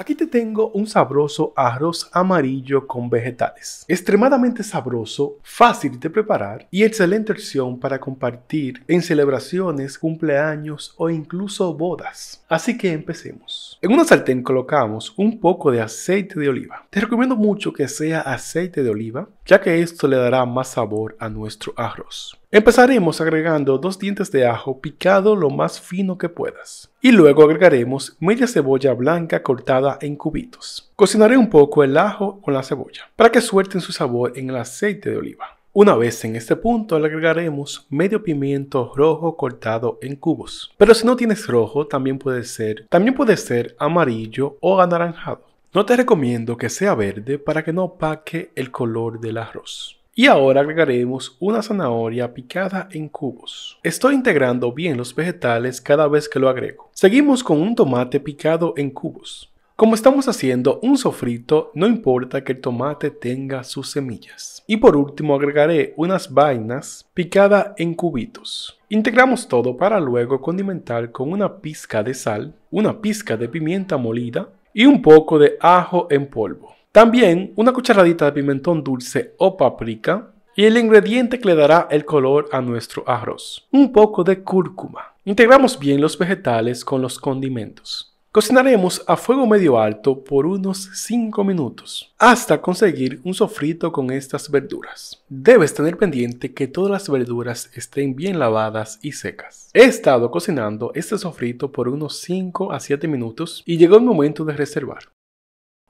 Aquí te tengo un sabroso arroz amarillo con vegetales. Extremadamente sabroso, fácil de preparar y excelente opción para compartir en celebraciones, cumpleaños o incluso bodas. Así que empecemos. En una sartén colocamos un poco de aceite de oliva. Te recomiendo mucho que sea aceite de oliva ya que esto le dará más sabor a nuestro arroz. Empezaremos agregando dos dientes de ajo picado lo más fino que puedas. Y luego agregaremos media cebolla blanca cortada en cubitos. Cocinaré un poco el ajo con la cebolla, para que suelten su sabor en el aceite de oliva. Una vez en este punto le agregaremos medio pimiento rojo cortado en cubos. Pero si no tienes rojo, también puede ser, también puede ser amarillo o anaranjado. No te recomiendo que sea verde para que no opaque el color del arroz. Y ahora agregaremos una zanahoria picada en cubos. Estoy integrando bien los vegetales cada vez que lo agrego. Seguimos con un tomate picado en cubos. Como estamos haciendo un sofrito, no importa que el tomate tenga sus semillas. Y por último agregaré unas vainas picadas en cubitos. Integramos todo para luego condimentar con una pizca de sal, una pizca de pimienta molida, y un poco de ajo en polvo. También una cucharadita de pimentón dulce o paprika y el ingrediente que le dará el color a nuestro arroz. Un poco de cúrcuma. Integramos bien los vegetales con los condimentos. Cocinaremos a fuego medio alto por unos 5 minutos, hasta conseguir un sofrito con estas verduras. Debes tener pendiente que todas las verduras estén bien lavadas y secas. He estado cocinando este sofrito por unos 5 a 7 minutos y llegó el momento de reservar.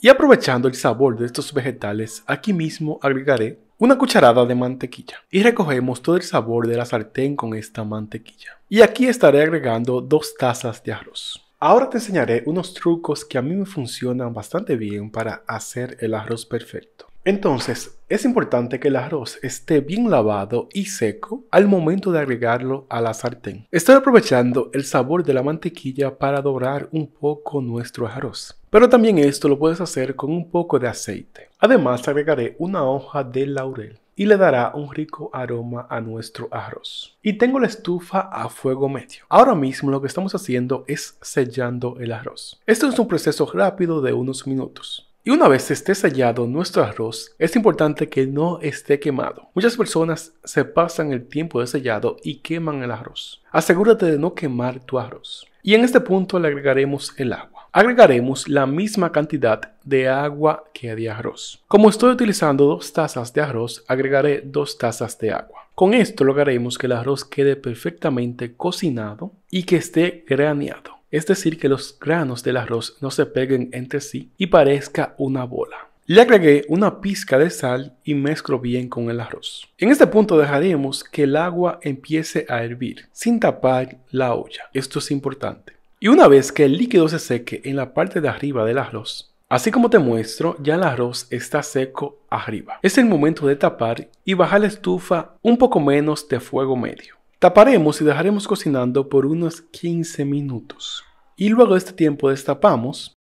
Y aprovechando el sabor de estos vegetales, aquí mismo agregaré una cucharada de mantequilla y recogemos todo el sabor de la sartén con esta mantequilla. Y aquí estaré agregando dos tazas de arroz. Ahora te enseñaré unos trucos que a mí me funcionan bastante bien para hacer el arroz perfecto. Entonces, es importante que el arroz esté bien lavado y seco al momento de agregarlo a la sartén. Estoy aprovechando el sabor de la mantequilla para dorar un poco nuestro arroz. Pero también esto lo puedes hacer con un poco de aceite. Además, agregaré una hoja de laurel y le dará un rico aroma a nuestro arroz. Y tengo la estufa a fuego medio. Ahora mismo lo que estamos haciendo es sellando el arroz. Esto es un proceso rápido de unos minutos. Y una vez esté sellado nuestro arroz, es importante que no esté quemado. Muchas personas se pasan el tiempo de sellado y queman el arroz. Asegúrate de no quemar tu arroz. Y en este punto le agregaremos el agua. Agregaremos la misma cantidad de agua que de arroz. Como estoy utilizando dos tazas de arroz, agregaré dos tazas de agua. Con esto lograremos que el arroz quede perfectamente cocinado y que esté graneado. Es decir, que los granos del arroz no se peguen entre sí y parezca una bola. Le agregué una pizca de sal y mezclo bien con el arroz. En este punto dejaremos que el agua empiece a hervir sin tapar la olla. Esto es importante. Y una vez que el líquido se seque en la parte de arriba del arroz, así como te muestro, ya el arroz está seco arriba. Es el momento de tapar y bajar la estufa un poco menos de fuego medio. Taparemos y dejaremos cocinando por unos 15 minutos. Y luego de este tiempo destapamos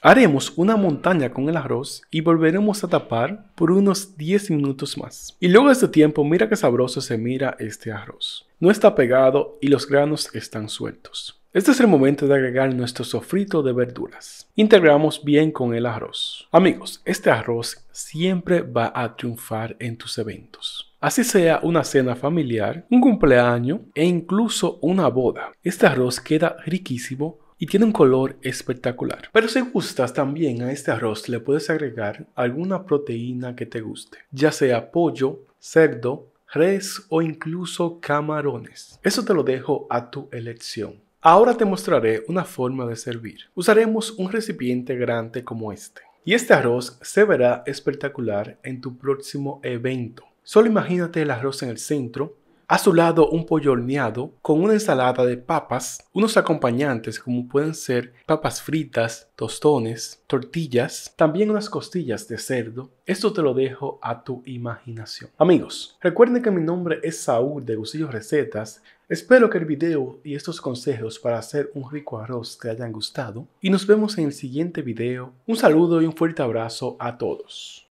Haremos una montaña con el arroz y volveremos a tapar por unos 10 minutos más. Y luego de este tiempo, mira qué sabroso se mira este arroz. No está pegado y los granos están sueltos. Este es el momento de agregar nuestro sofrito de verduras. Integramos bien con el arroz. Amigos, este arroz siempre va a triunfar en tus eventos. Así sea una cena familiar, un cumpleaños e incluso una boda. Este arroz queda riquísimo y tiene un color espectacular. Pero si gustas también a este arroz le puedes agregar alguna proteína que te guste, ya sea pollo, cerdo, res o incluso camarones. Eso te lo dejo a tu elección. Ahora te mostraré una forma de servir. Usaremos un recipiente grande como este. Y este arroz se verá espectacular en tu próximo evento. Solo imagínate el arroz en el centro, a su lado un pollo horneado con una ensalada de papas, unos acompañantes como pueden ser papas fritas, tostones, tortillas, también unas costillas de cerdo. Esto te lo dejo a tu imaginación. Amigos, recuerden que mi nombre es Saúl de Gusillos Recetas. Espero que el video y estos consejos para hacer un rico arroz te hayan gustado y nos vemos en el siguiente video. Un saludo y un fuerte abrazo a todos.